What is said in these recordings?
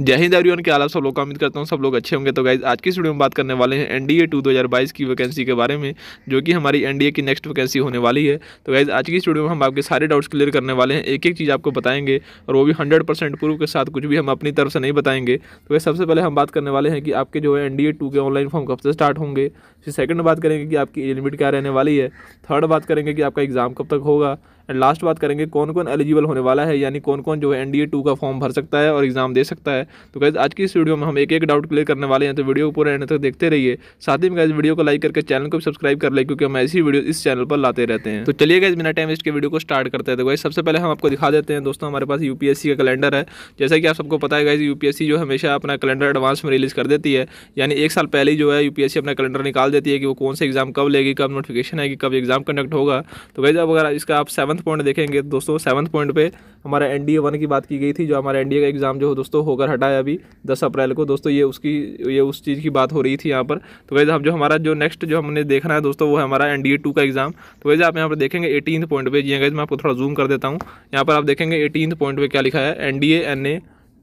जय हिंद एवरीवन के आला सब लोग का उम्मीद करता हूँ सब लोग अच्छे होंगे तो गाइज आज की वीडियो में बात करने वाले हैं एनडीए टू 2022 की वैकेंसी के बारे में जो कि हमारी एनडीए की नेक्स्ट वैकेंसी होने वाली है तो गाइज आज की वीडियो में हम आपके सारे डाउट्स क्लियर करने वाले हैं एक एक चीज़ आपको बताएंगे और वो भी हंड्रेड परसेंट प्रूफ के साथ कुछ भी हम अपनी तरफ से नहीं बताएंगे तो गाइज सबसे पहले हम बात करने वाले हैं कि आपके जो है एन डी के ऑनलाइन फॉर्म कब से स्टार्ट होंगे फिर सेकेंड बात करेंगे कि आपकी एज लिमिट क्या रहने वाली है थर्ड बात करेंगे कि आपका एग्ज़ाम कब तक होगा एंड लास्ट बात करेंगे कौन कौन एलिजिबल होने वाला है यानी कौन कौन जो है एन डी का फॉर्म भर सकता है और एग्ज़ाम दे सकता है तो गैस आज की इस वीडियो में हम एक एक डाउट क्लियर करने वाले हैं तो वीडियो को पूरे एंड तक देखते रहिए साथ ही में गैस वीडियो को लाइक करके चैनल को भी सब्सक्राइब कर लें क्योंकि हम ऐसी वीडियो इस चैनल पर लाते रहते हैं तो चलिए गैज़ बिना टाइम वेस्ट के वीडियो को स्टार्ट करते हैं तो गैस सबसे पहले हम आपको दिखा देते हैं दोस्तों हमारे पास यू का कैलेंडर है जैसा कि आप सबको पता है गैस यू जो हमेशा अपना कैलेंडर एडवांस में रिलीज़ कर देती है यानी एक साल पहले जो है यू अपना कैलेंडर निकाल देती है कि वो कौन सा एग्ज़ाम कब लेगी कब नोटिफिकेशन है कि कब एग्ज़ाम कंडक्ट होगा तो गैस अब अगर इसका आप सेवन सेवन्थ पॉइंट देखेंगे तो दोस्तों सेवन्थ पॉइंट पे हमारा एन डी वन की बात की गई थी जो हमारा एन का एग्ज़ाम जो दोस्तों होकर हटाया अभी दस अप्रैल को दोस्तों ये उसकी ये उस चीज़ की बात हो रही थी यहाँ पर तो वैसे हम जो हमारा जो नेक्स्ट जो हमने देखना है दोस्तों वो है हमारा एन डी का एग्ज़ाम तो वैसे आप यहाँ पर देखेंगे एटीन पॉइंट पर जी हाँ, मैं आपको थोड़ा जूम कर देता हूँ यहाँ पर आप देखेंगे एटीन पॉइंट पर क्या लिखा है N D N A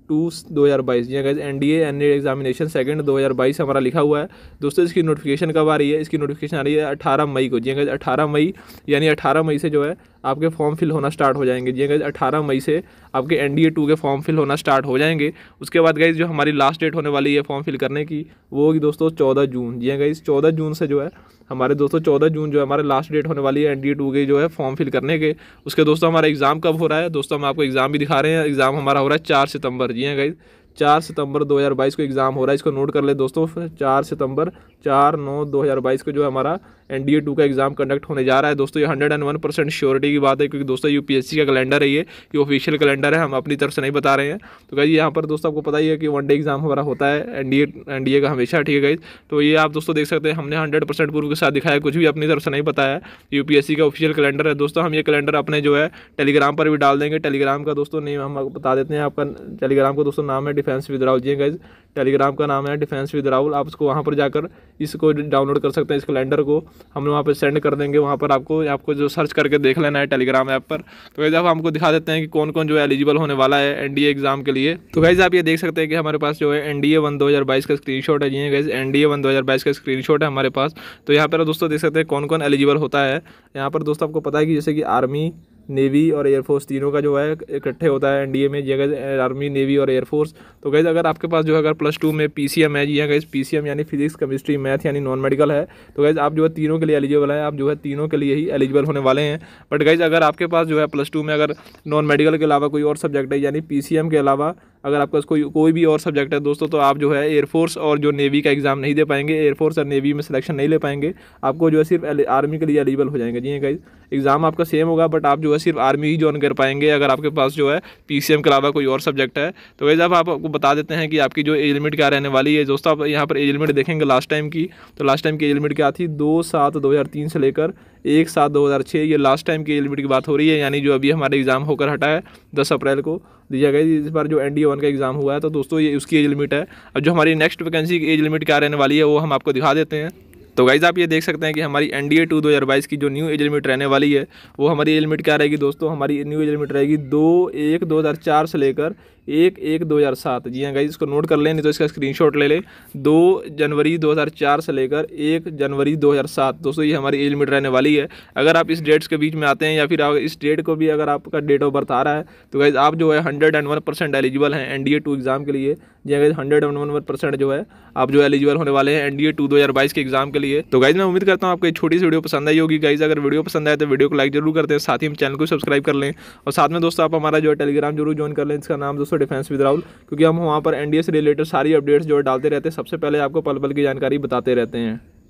two दो हज़ार बाईस जी अगर N D N examination second दो हज़ार बाईस हमारा लिखा हुआ है दोस्तों इसकी नोटिफिकेशन कब आ रही है इसकी नोटिफिकेशन आ रही है अठारह मई को जी अगर हाँ, अठारह मई यानी अठारह मई से जो है आपके फॉर्म फिल होना स्टार्ट हो जाएंगे जी गाइज अठारह मई से आपके एन डी के फॉर्म फिल होना स्टार्ट हो जाएंगे उसके बाद गाइज जो हमारी लास्ट डेट होने वाली है फॉर्म फिल करने की वो होगी दोस्तों चौदह जून जी गाइज चौदह जून से जो है हमारे दोस्तों चौदह जून जो है हमारे लास्ट डेट होने वाली है एन डी के जो है फॉर्म फिल करने के उसके दोस्तों हमारा एग्ज़ाम कब हो रहा है दोस्तों हम आपको एग्ज़ाम भी दिखा रहे हैं एग्ज़ाम हमारा हो रहा है चार सितंबर जी गाइज चार सितंबर 2022 को एग्ज़ाम हो रहा है इसको नोट कर ले दोस्तों चार सितंबर चार नौ 2022 को जो हमारा एन डी टू का एग्ज़ाम कंडक्ट होने जा रहा है दोस्तों ये hundred and one percent surety की बात है क्योंकि दोस्तों यूपीएससी का कैलेंडर है ये कि ऑफिशियल कैलेंडर है हम अपनी तरफ से नहीं बता रहे हैं तो कहीं यहाँ पर दोस्तों आपको पता ही है कि वन डे एग्ज़ाम हमारा होता है N D N D A का हमेशा ठीक है तो ये आप दोस्तों देख सकते हैं हमने हंड्रेड परसेंट पूर्व के साथ दिखाया कुछ भी अपनी तरफ से नहीं बताया यू पी एस सी का ऑफिशियल कैलेंडर है दोस्तों हम ये कैलेंडर अपने जो है टेलीग्राम पर भी डाल देंगे टेलीग्राम का दोस्तों नहीं हम बता देते हैं आपका टेलीग्राम का दोस्तों नाम है defence with Rahul ji guys Telegram का नाम है डिफेंस विद राहुल आप उसको वहाँ पर जाकर इसको डाउनलोड कर सकते हैं इस कैलेंडर को हम वहाँ पर सेंड कर देंगे वहाँ पर आपको आपको जो सर्च करके देख लेना है टेलीग्राम ऐप पर तो वैसे आप हमको दिखा देते हैं कि कौन कौन जो है एलिजिबल होने वाला है एन एग्ज़ाम के लिए तो वैसे आप ये देख सकते हैं कि हमारे पास जो है एन डी ए वन दो हज़ार बाईस का स्क्रीन शॉट है जी वैसे एन डी ए वन दो हज़ार बाईस का स्क्रीन शॉट है हमारे पास तो यहाँ पर दोस्तों देख सकते हैं कौन कौन एलिजिबल होता है यहाँ पर दोस्तों आपको पता है कि जैसे कि आर्मी नेवी और एयरफोर्स तीनों का जो है इकट्ठे होता है एनडीए में जगह आर्मी नेवी और एयरफोर्स तो गैज़ अगर आपके पास जो है अगर प्लस टू में पी सी एम है जी है गाइज़ पी सी एम यानी फिजिक्स केमिस्ट्री मैथ यानी नॉन मेडिकल है तो गाइज़ आप जो है तीनों के लिए एलिजिबल हैं आप जो है तीनों के लिए ही एलिजिबल होने वाले हैं बट गाइज़ अगर आपके पास जो है प्लस टू में अगर नॉन मेडिकल के अलावा कोई और सब्जेक्ट है यानी पी सी एम के अलावा अगर आपका कोई कोई भी और सब्जेक्ट है दोस्तों तो आप जो है एयरफोर्स और जो नेवी का एग्ज़ाम नहीं दे पाएंगे एयरफोर्स और नेवी में सिलेक्शन नहीं ले पाएंगे आपको जो है सिर्फ आर्मी के लिए एलिजिबल हो जाएंगे जी गाइज हाँ एग्ज़ाम आपका सेम होगा बट आप जो है सिर्फ आर्मी ही ज्वाइन कर पाएंगे अगर आपके पास जो है पी के अलावा कोई और सब्जेक्ट है तो वैसे आप आपको बता देते हैं कि आपकी जो एज लिमिट क्या रहने वाली है दोस्तों आप यहाँ पर एज लिमिट देखेंगे लास्ट टाइम की तो लास्ट टाइम की एज लिमिट क्या थी दो सात दो हज़ार तीन से लेकर एक सात दो हज़ार छः ये लास्ट टाइम की एज लिमिट की बात हो रही है यानी जो अभी हमारे एग्ज़ाम होकर हटा है दस अप्रैल को दिया गया इस बार जो एन डी वन का एग्ज़ाम हुआ है तो दोस्तों ये उसकी एज लिमिट है अब जो हमारी नेक्स्ट वैकेंसी की एज लिमिट क्या रहने वाली है वो हम आपको दिखा देते हैं तो गाइज़ आप ये देख सकते हैं कि हमारी एन डी ए टू दो हज़ार बाईस की जो न्यू एज लिमिट रहने वाली है वो हमारी एज लिमिट क्या रहेगी दोस्तों हमारी न्यू एज लिमिट रहेगी दो एक दो हज़ार चार से लेकर एक एक दो हज़ार सात जी हाँ गाइज इसको नोट कर लें नहीं तो इसका स्क्रीनशॉट ले लें दो जनवरी दो हज़ार चार से लेकर एक जनवरी दो हज़ार सात दोस्तों ये हमारी एज मिट रहने वाली है अगर आप इस डेट्स के बीच में आते हैं या फिर इस डेट को भी अगर आपका डेट ऑफ बर्थ आ रहा है तो गाइज आप जो है hundred and one percent eligible हैं N D A two exam के लिए जी guys hundred and one percent जो है आप जो एलिजिबल होने वाले हैं एन डी ए टू दो हज़ार बाईस के एग्जाम के लिए तो गाइज मैं उम्मीद करता हूँ आपको एक छोटी सी वीडियो पसंद आई होगी गाइज अगर वीडियो पसंद आए तो वीडियो को लाइक जरूर करते हैं साथ ही हम चैनल को सब्सक्राइब कर लें और साथ में दोस्तों आप हमारा जो है टेलीग्राम जरूर ज्वाइन कर लें इसका नाम दोस्तों डिफेंस विद राहुल क्योंकि हम वहाँ पर एनडीए से रिलेटेड सारी अपडेट्स जो है डालते रहते हैं सबसे पहले आपको पल पल की जानकारी बताते रहते हैं